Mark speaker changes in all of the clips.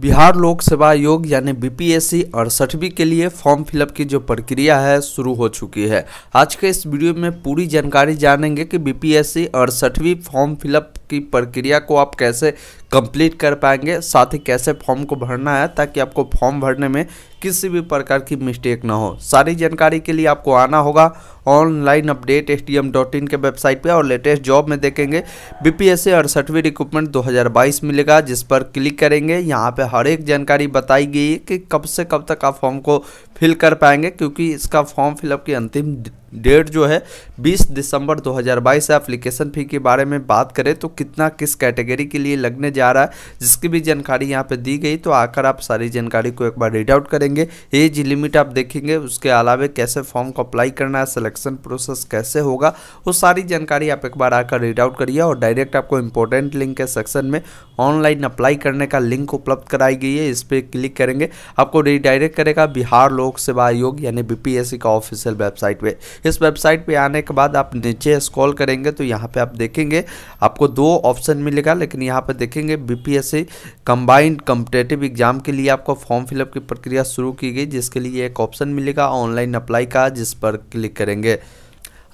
Speaker 1: बिहार लोक सेवा आयोग यानी बीपीएससी और सठवीं के लिए फॉर्म फिलअप की जो प्रक्रिया है शुरू हो चुकी है आज के इस वीडियो में पूरी जानकारी जानेंगे कि बीपीएससी और सठवीं फॉर्म फिलअप की प्रक्रिया को आप कैसे कंप्लीट कर पाएंगे साथ ही कैसे फॉर्म को भरना है ताकि आपको फॉर्म भरने में किसी भी प्रकार की मिस्टेक ना हो सारी जानकारी के लिए आपको आना होगा online update S K website पे और लेटेस्ट जॉब में देखेंगे बी पी एस अड़सठवीं रिक्रूटमेंट 2022 मिलेगा जिस पर क्लिक करेंगे यहाँ पे हर एक जानकारी बताई गई है कि कब से कब तक आप फॉर्म को फिल कर पाएंगे क्योंकि इसका फॉर्म फिलअप की अंतिम डेट जो है 20 दिसंबर 2022 हज़ार एप्लीकेशन फ़ी के बारे में बात करें तो कितना किस कैटेगरी के लिए लगने जा रहा है जिसकी भी जानकारी यहाँ पे दी गई तो आकर आप सारी जानकारी को एक बार रीड आउट करेंगे एज लिमिट आप देखेंगे उसके अलावा कैसे फॉर्म को अप्लाई करना है सिलेक्शन प्रोसेस कैसे होगा वो सारी जानकारी आप एक बार आकर रीड आउट करिए और डायरेक्ट आपको इंपॉर्टेंट लिंक के सेक्शन में ऑनलाइन अप्लाई करने का लिंक उपलब्ध कराई गई है इस पर क्लिक करेंगे आपको रीडायरेक्ट करेगा बिहार लोक सेवा आयोग यानी बी का ऑफिशियल वेबसाइट पर इस वेबसाइट पे आने के बाद आप नीचे स्क्रॉल करेंगे तो यहाँ पे आप देखेंगे आपको दो ऑप्शन मिलेगा लेकिन यहाँ पे देखेंगे बीपीएससी कंबाइंड कम्पिटेटिव एग्जाम के लिए आपको फॉर्म फिलअप की प्रक्रिया शुरू की गई जिसके लिए एक ऑप्शन मिलेगा ऑनलाइन अप्लाई का जिस पर क्लिक करेंगे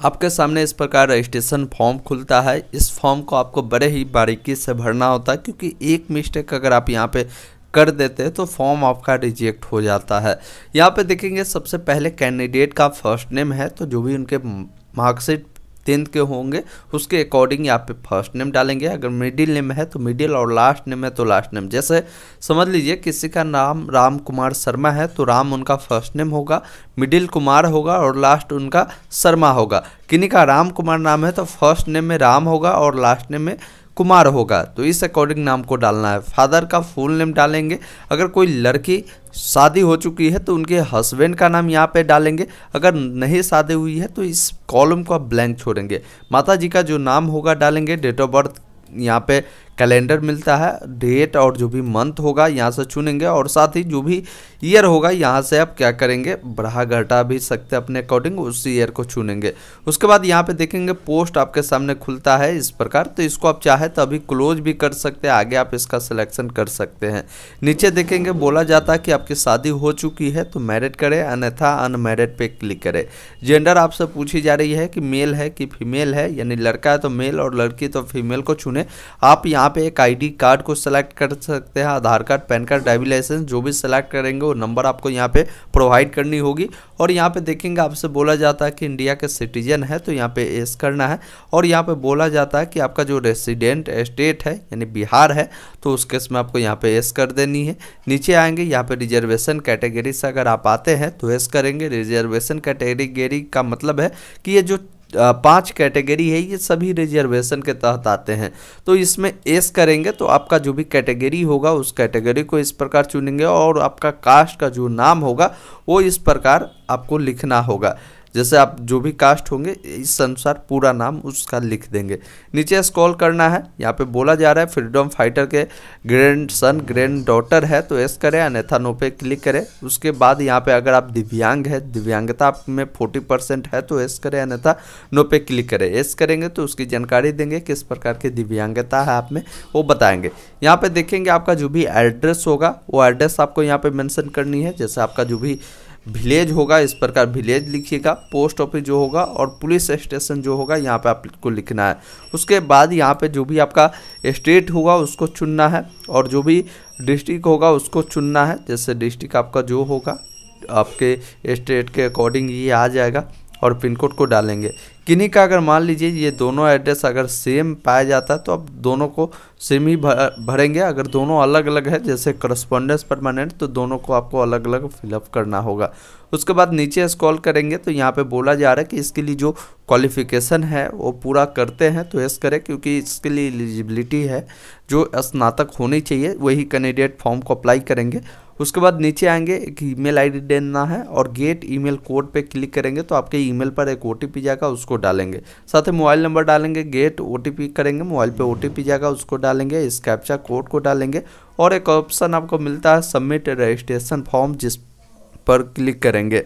Speaker 1: आपके सामने इस प्रकार रजिस्ट्रेशन फॉर्म खुलता है इस फॉर्म को आपको बड़े ही बारीकी से भरना होता है क्योंकि एक मिस्टेक अगर आप यहाँ पे कर देते हैं तो फॉर्म आपका रिजेक्ट हो जाता है यहाँ पे देखेंगे सबसे पहले कैंडिडेट का फर्स्ट नेम है तो जो भी उनके मार्कशीट टेंथ के होंगे उसके अकॉर्डिंग यहाँ पे फर्स्ट नेम डालेंगे अगर मिडिल नेम है तो मिडिल और लास्ट नेम है तो लास्ट नेम जैसे समझ लीजिए किसी का नाम राम कुमार शर्मा है तो राम उनका फर्स्ट नेम होगा मिडिल कुमार होगा और लास्ट उनका शर्मा होगा किन्हीं का राम कुमार नाम है तो फर्स्ट नेम में राम होगा और लास्ट नेम में कुमार होगा तो इस अकॉर्डिंग नाम को डालना है फादर का फुल नेम डालेंगे अगर कोई लड़की शादी हो चुकी है तो उनके हस्बैंड का नाम यहाँ पे डालेंगे अगर नहीं शादी हुई है तो इस कॉलम को आप ब्लैंक छोड़ेंगे माता जी का जो नाम होगा डालेंगे डेट ऑफ बर्थ यहाँ पे कैलेंडर मिलता है डेट और जो भी मंथ होगा यहाँ से चुनेंगे और साथ ही जो भी ईयर होगा यहाँ से आप क्या करेंगे बढ़ा घटा भी सकते अपने अकॉर्डिंग उस ईयर को चुनेंगे उसके बाद यहाँ पे देखेंगे पोस्ट आपके सामने खुलता है इस प्रकार तो इसको आप चाहे तो अभी क्लोज भी कर सकते हैं आगे आप इसका सिलेक्शन कर सकते हैं नीचे देखेंगे बोला जाता है कि आपकी शादी हो चुकी है तो मैरिड करें अन्यथा अनमेरिड पर क्लिक करें जेंडर आपसे पूछी जा रही है कि मेल है कि फीमेल है यानी लड़का है तो मेल और लड़की तो फीमेल को चुने आप यहाँ यहाँ पे एक आईडी कार्ड को सिलेक्ट कर सकते हैं Aadhaar card pan card driving licence जो भी सिलेक्ट करेंगे वो नंबर आपको यहाँ पे प्रोवाइड करनी होगी और यहाँ पे देखेंगे आपसे बोला जाता है कि इंडिया के सिटीजन है तो यहाँ पे एस करना है और यहाँ पे बोला जाता है कि आपका जो रेसिडेंट स्टेट है यानी बिहार है तो उस केस में आपको यहाँ पे एस कर देनी है नीचे आएंगे यहाँ पे रिजर्वेशन कैटेगरी से अगर आप आते हैं तो एस करेंगे रिजर्वेशन कैटेगरी का मतलब है कि ये जो पांच कैटेगरी है ये सभी रिजर्वेशन के तहत आते हैं तो इसमें एस करेंगे तो आपका जो भी कैटेगरी होगा उस कैटेगरी को इस प्रकार चुनेंगे और आपका कास्ट का जो नाम होगा वो इस प्रकार आपको लिखना होगा जैसे आप जो भी कास्ट होंगे इस अनुसार पूरा नाम उसका लिख देंगे नीचे स्क्रॉल करना है यहाँ पे बोला जा रहा है फ्रीडम फाइटर के ग्रैंड सन ग्रैंड डॉटर है तो एस करें अन्यथा नो पे क्लिक करें उसके बाद यहाँ पे अगर आप दिव्यांग है दिव्यांगता में फोर्टी परसेंट है तो एस करें अन्यथा नो पे क्लिक करें एस करेंगे तो उसकी जानकारी देंगे किस प्रकार की दिव्यांगता है आप में वो बताएंगे यहाँ पर देखेंगे आपका जो भी एड्रेस होगा वो एड्रेस आपको यहाँ पर मैंसन करनी है जैसे आपका जो भी विलेज होगा इस प्रकार विलेज लिखिएगा पोस्ट ऑफिस जो होगा और पुलिस स्टेशन जो होगा यहाँ पे आपको लिखना है उसके बाद यहाँ पे जो भी आपका स्टेट होगा उसको चुनना है और जो भी डिस्ट्रिक्ट होगा उसको चुनना है जैसे डिस्ट्रिक्ट आपका जो होगा आपके स्टेट के अकॉर्डिंग ये आ जाएगा और पिन कोड को डालेंगे किन्हीं का अगर मान लीजिए ये दोनों एड्रेस अगर सेम पाया जाता है तो आप दोनों को सेम ही भर, भरेंगे अगर दोनों अलग अलग है जैसे करस्पोंडेंस परमानेंट तो दोनों को आपको अलग अलग फिलअप करना होगा उसके बाद नीचे स्क्रॉल करेंगे तो यहाँ पे बोला जा रहा है कि इसके लिए जो क्वालिफिकेशन है वो पूरा करते हैं तो यस करें क्योंकि इसके लिए एलिजिबिलिटी है जो स्नातक होनी चाहिए वही कैंडिडेट फॉर्म को अप्लाई करेंगे उसके बाद नीचे आएंगे एक ईमेल आईडी देना है और गेट ईमेल कोड पे क्लिक करेंगे तो आपके ईमेल पर एक ओ जाएगा उसको डालेंगे साथ ही मोबाइल नंबर डालेंगे गेट ओ करेंगे मोबाइल पे ओ जाएगा उसको डालेंगे इस कैप्चा कोड को डालेंगे और एक ऑप्शन आपको मिलता है सबमिट रजिस्ट्रेशन फॉर्म जिस पर क्लिक करेंगे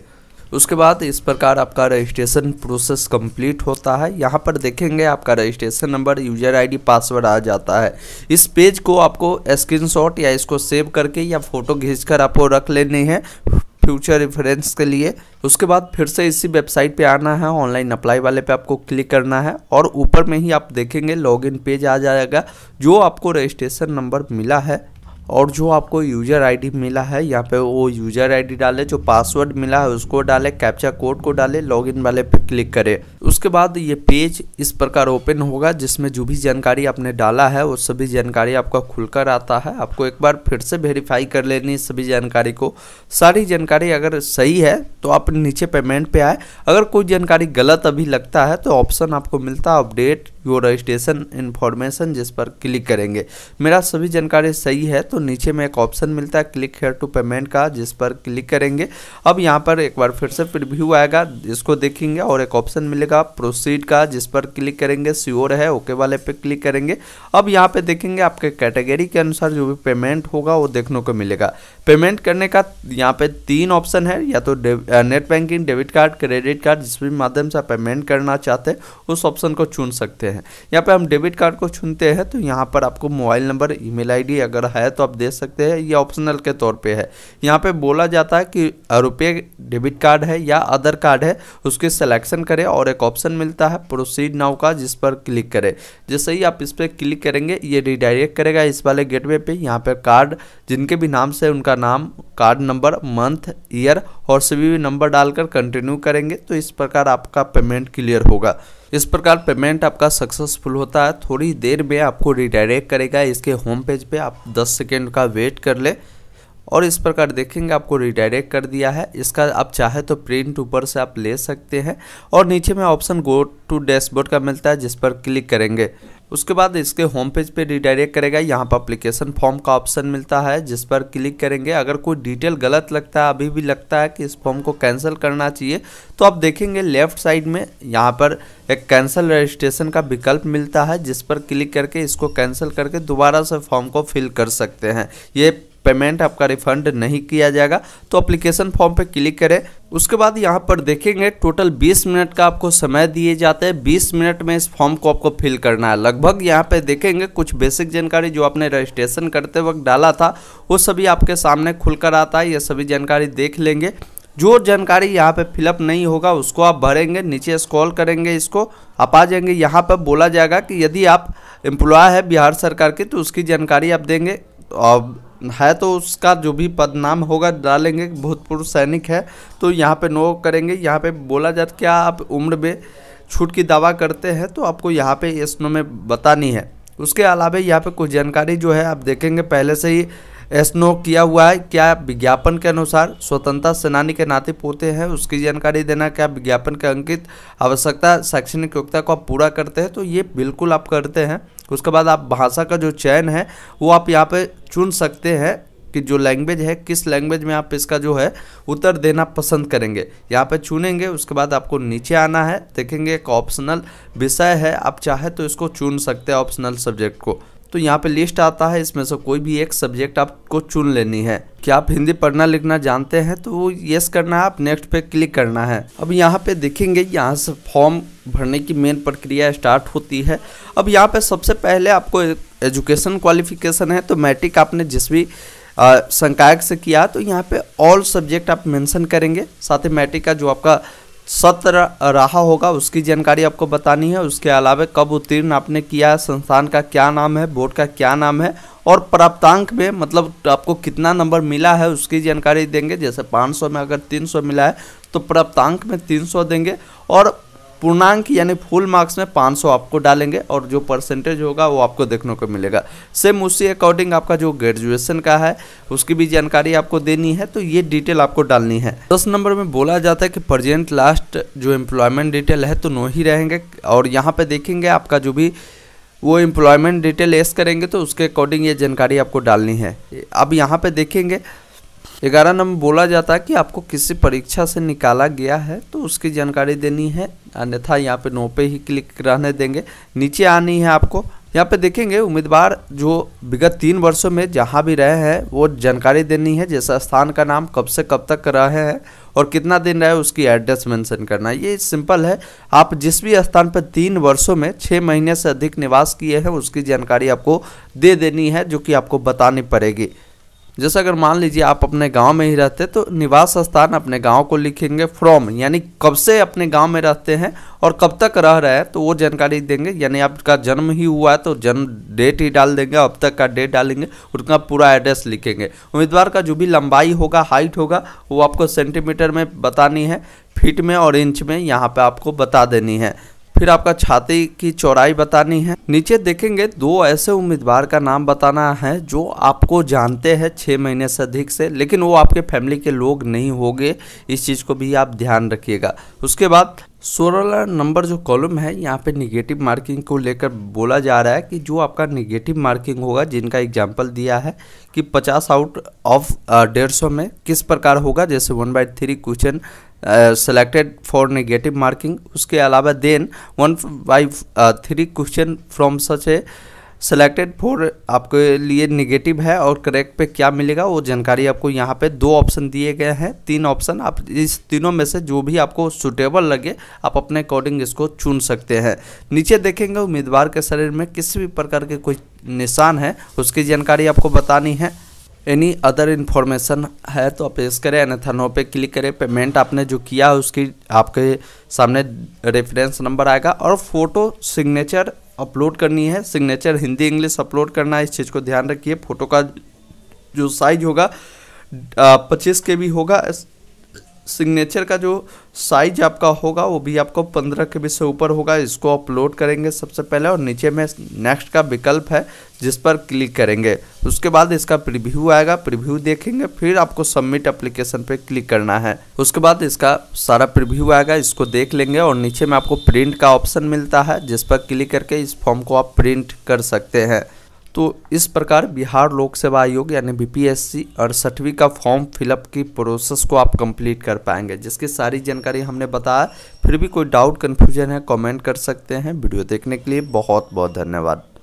Speaker 1: उसके बाद इस प्रकार आपका रजिस्ट्रेशन प्रोसेस कंप्लीट होता है यहाँ पर देखेंगे आपका registration number user ID password आ जाता है इस पेज को आपको स्क्रीनशॉट या इसको सेव करके या फोटो खींचकर आपको रख लेने हैं फ्यूचर रेफरेंस के लिए उसके बाद फिर से इसी वेबसाइट पे आना है ऑनलाइन अप्लाई वाले पे आपको क्लिक करना है और ऊपर में ही आप देखेंगे लॉगिन पेज आ जाएगा जो आपको रजिस्ट्रेशन नंबर मिला है और जो आपको यूजर आईडी मिला है यहाँ पे वो यूजर आईडी डाले जो पासवर्ड मिला है उसको डाले कैप्चा कोड को डाले लॉगिन वाले पे क्लिक करें उसके बाद ये पेज इस प्रकार ओपन होगा जिसमें जो भी जानकारी आपने डाला है वो सभी जानकारी आपका खुलकर आता है आपको एक बार फिर से वेरीफाई कर लेनी सभी जानकारी को सारी जानकारी अगर सही है तो आप नीचे पेमेंट पे आए अगर कोई जानकारी गलत अभी लगता है तो ऑप्शन आपको मिलता है अपडेट योर रजिस्ट्रेशन इन्फॉर्मेशन जिस पर क्लिक करेंगे मेरा सभी जानकारी सही है तो नीचे में एक ऑप्शन मिलता है क्लिक हेयर टू पेमेंट का जिस पर क्लिक करेंगे अब यहाँ पर एक बार फिर से प्रिव्यू आएगा इसको देखेंगे और एक ऑप्शन मिलेगा प्रोसीड का जिस पर क्लिक करेंगे स्योर है ओके वाले पे क्लिक करेंगे अब यहाँ पे देखेंगे आपके कैटेगरी के अनुसार जो भी पेमेंट होगा वो देखने को मिलेगा पेमेंट करने का यहाँ पे तीन ऑप्शन है या तो net banking debit card credit card जिस भी माध्यम से पेमेंट करना चाहते हैं उस ऑप्शन को चुन सकते हैं यहाँ पर हम डेबिट कार्ड को चुनते हैं तो यहाँ पर आपको मोबाइल नंबर ई मेल अगर है तो आप दे सकते हैं ये ऑप्शनल के तौर पर है यहाँ पर बोला जाता है कि रुपये डेबिट कार्ड है या अदर कार्ड है उसके सिलेक्शन करें और एक ऑप्शन ऑप्शन मिलता है प्रोसीड नाउ का जिस पर क्लिक करें जैसे ही आप इस पर क्लिक करेंगे ये रिडायरेक्ट करेगा इस वाले गेटवे पे यहाँ पर कार्ड जिनके भी नाम से उनका नाम कार्ड नंबर मंथ ईयर और सभी भी नंबर डालकर कंटिन्यू करेंगे तो इस प्रकार आपका पेमेंट क्लियर होगा इस प्रकार पेमेंट आपका सक्सेसफुल होता है थोड़ी देर में आपको रिडायरेक्ट करेगा इसके होम पेज पर आप दस सेकेंड का वेट कर ले और इस प्रकार देखेंगे आपको रिडायरेक्ट कर दिया है इसका आप चाहे तो प्रिंट ऊपर से आप ले सकते हैं और नीचे में ऑप्शन गो टू डैशबोर्ड का मिलता है जिस पर क्लिक करेंगे उसके बाद इसके होम पेज पे रिडायरेक्ट करेगा यहाँ पर अप्लीकेशन फॉर्म का ऑप्शन मिलता है जिस पर क्लिक करेंगे अगर कोई डिटेल गलत लगता है अभी भी लगता है कि इस फॉर्म को कैंसिल करना चाहिए तो आप देखेंगे लेफ्ट साइड में यहाँ पर एक कैंसिल रजिस्ट्रेशन का विकल्प मिलता है जिस पर क्लिक करके इसको कैंसिल करके दोबारा से फॉर्म को फिल कर सकते हैं ये पेमेंट आपका रिफंड नहीं किया जाएगा तो अप्लीकेशन फॉर्म पर क्लिक करें उसके बाद यहाँ पर देखेंगे टोटल 20 मिनट का आपको समय दिए जाते हैं 20 मिनट में इस फॉर्म को आपको फिल करना है लगभग यहाँ पे देखेंगे कुछ बेसिक जानकारी जो आपने रजिस्ट्रेशन करते वक्त डाला था वो सभी आपके सामने खुलकर आता है ये सभी जानकारी देख लेंगे जो जानकारी यहाँ पे फिलअप नहीं होगा उसको आप भरेंगे नीचे स्क्रॉल करेंगे इसको आप आ जाएंगे यहाँ पर बोला जाएगा कि यदि आप एम्प्लॉय है बिहार सरकार की तो उसकी जानकारी आप देंगे और है तो उसका जो भी पदनाम होगा डालेंगे भूतपूर्व सैनिक है तो यहाँ पे नो करेंगे यहाँ पे बोला जाता क्या आप उम्र में छूट की दावा करते हैं तो आपको यहाँ पे एस नो में बतानी है उसके अलावा यहाँ पे कुछ जानकारी जो है आप देखेंगे पहले से ही एस नो किया हुआ है क्या विज्ञापन के अनुसार स्वतंत्रता सेनानी के नाते पोते हैं उसकी जानकारी देना क्या विज्ञापन के अंकित आवश्यकता शैक्षणिक योग्यता को आप पूरा करते हैं तो ये बिल्कुल आप करते हैं उसके बाद आप भाषा का जो चयन है वो आप यहाँ पे चुन सकते हैं कि जो लैंग्वेज है किस लैंग्वेज में आप इसका जो है उत्तर देना पसंद करेंगे यहाँ पे चुनेंगे उसके बाद आपको नीचे आना है देखेंगे एक ऑप्शनल विषय है आप चाहे तो इसको चुन सकते हैं ऑप्शनल सब्जेक्ट को तो यहाँ पे लिस्ट आता है इसमें से कोई भी एक सब्जेक्ट आपको चुन लेनी है क्या आप हिंदी पढ़ना लिखना जानते हैं तो यस करना है आप नेक्स्ट पे क्लिक करना है अब यहाँ पे देखेंगे यहाँ से फॉर्म भरने की मेन प्रक्रिया स्टार्ट होती है अब यहाँ पे सबसे पहले आपको एजुकेशन क्वालिफिकेशन है तो मैट्रिक आपने जिस भी संकाय से किया तो यहाँ पे ऑल सब्जेक्ट आप मेंशन करेंगे साथ ही मैट्रिक का जो आपका सत्र रहा होगा उसकी जानकारी आपको बतानी है उसके अलावा कब उत्तीर्ण आपने किया है संस्थान का क्या नाम है बोर्ड का क्या नाम है और प्राप्तांक में मतलब आपको कितना नंबर मिला है उसकी जानकारी देंगे जैसे 500 में अगर 300 मिला है तो प्राप्तांक में 300 देंगे और पूर्णांक यानी फुल मार्क्स में 500 आपको डालेंगे और जो परसेंटेज होगा वो आपको देखने को मिलेगा सेम उसी अकॉर्डिंग आपका जो ग्रेजुएशन का है उसकी भी जानकारी आपको देनी है तो ये डिटेल आपको डालनी है दस नंबर में बोला जाता है कि प्रजेंट लास्ट जो एम्प्लॉयमेंट डिटेल है तो नो ही रहेंगे और यहाँ पर देखेंगे आपका जो भी वो एम्प्लॉयमेंट डिटेल एस करेंगे तो उसके अकॉर्डिंग ये जानकारी आपको डालनी है अब यहाँ पे देखेंगे ग्यारह नंबर बोला जाता है कि आपको किसी परीक्षा से निकाला गया है तो उसकी जानकारी देनी है अन्यथा यहाँ पे नो पे ही क्लिक रहने देंगे नीचे आनी है आपको यहाँ पे देखेंगे उम्मीदवार जो विगत तीन वर्षों में जहाँ भी रहे हैं वो जानकारी देनी है जैसा स्थान का नाम कब से कब तक रहे हैं और कितना दिन रहे उसकी एड्रेस मेंशन करना है ये सिंपल है आप जिस भी स्थान पर तीन वर्षों में छः महीने से अधिक निवास किए हैं उसकी जानकारी आपको दे देनी है जो कि आपको बतानी पड़ेगी जैसे अगर मान लीजिए आप अपने गांव में ही रहते तो निवास स्थान अपने गांव को लिखेंगे फ्रॉम यानी कब से अपने गांव में रहते हैं और कब तक रह रहे हैं तो वो जानकारी देंगे यानी आपका जन्म ही हुआ है तो जन्म डेट ही डाल देंगे अब तक का डेट डालेंगे उनका पूरा एड्रेस लिखेंगे उम्मीदवार का जो भी लंबाई होगा हाइट होगा वो आपको सेंटीमीटर में बतानी है फीट में और इंच में यहाँ पर आपको बता देनी है फिर आपका छाती की चौड़ाई बतानी है नीचे देखेंगे दो ऐसे उम्मीदवार का नाम बताना है जो आपको जानते हैं छः महीने से अधिक से लेकिन वो आपके फैमिली के लोग नहीं होंगे इस चीज़ को भी आप ध्यान रखिएगा उसके बाद सोलह नंबर जो कॉलम है यहाँ पे निगेटिव मार्किंग को लेकर बोला जा रहा है कि जो आपका निगेटिव मार्किंग होगा जिनका एग्जाम्पल दिया है कि 50 आउट ऑफ डेढ़ सौ में किस प्रकार होगा जैसे one by three question selected for negative marking उसके अलावा then one by three question from such a selected for आपके लिए निगेटिव है और करेक्ट पे क्या मिलेगा वो जानकारी आपको यहाँ पे दो ऑप्शन दिए गए हैं तीन ऑप्शन आप इस तीनों में से जो भी आपको सुटेबल लगे आप अपने अकॉर्डिंग इसको चुन सकते हैं नीचे देखेंगे उम्मीदवार के शरीर में किसी भी प्रकार के कोई निशान है उसकी जानकारी आपको बतानी है एनी अदर इन्फॉर्मेशन है तो आप पेश करें अन्यथा नो पे क्लिक करें पेमेंट आपने जो किया उसकी आपके सामने रेफरेंस नंबर आएगा और फोटो सिग्नेचर अपलोड करनी है सिग्नेचर हिंदी इंग्लिश अपलोड करना है इस चीज़ को ध्यान रखिए फ़ोटो का जो साइज होगा पच्चीस के भी होगा सिग्नेचर का जो साइज आपका होगा वो भी आपको पंद्रह के बीच से ऊपर होगा इसको अपलोड करेंगे सबसे पहले और नीचे में नेक्स्ट का विकल्प है जिस पर क्लिक करेंगे उसके बाद इसका प्रीव्यू आएगा प्रीव्यू देखेंगे फिर आपको सबमिट एप्लीकेशन पे क्लिक करना है उसके बाद इसका सारा प्रीव्यू आएगा इसको देख लेंगे और नीचे में आपको प्रिंट का ऑप्शन मिलता है जिस पर क्लिक करके इस फॉर्म को आप प्रिंट कर सकते हैं तो इस प्रकार बिहार लोक सेवा आयोग यानी बीपीएससी अड़सठवीं का फॉर्म फिलअप की प्रोसेस को आप कंप्लीट कर पाएंगे जिसकी सारी जानकारी हमने बताया फिर भी कोई डाउट कन्फ्यूजन है कमेंट कर सकते हैं वीडियो देखने के लिए बहुत बहुत धन्यवाद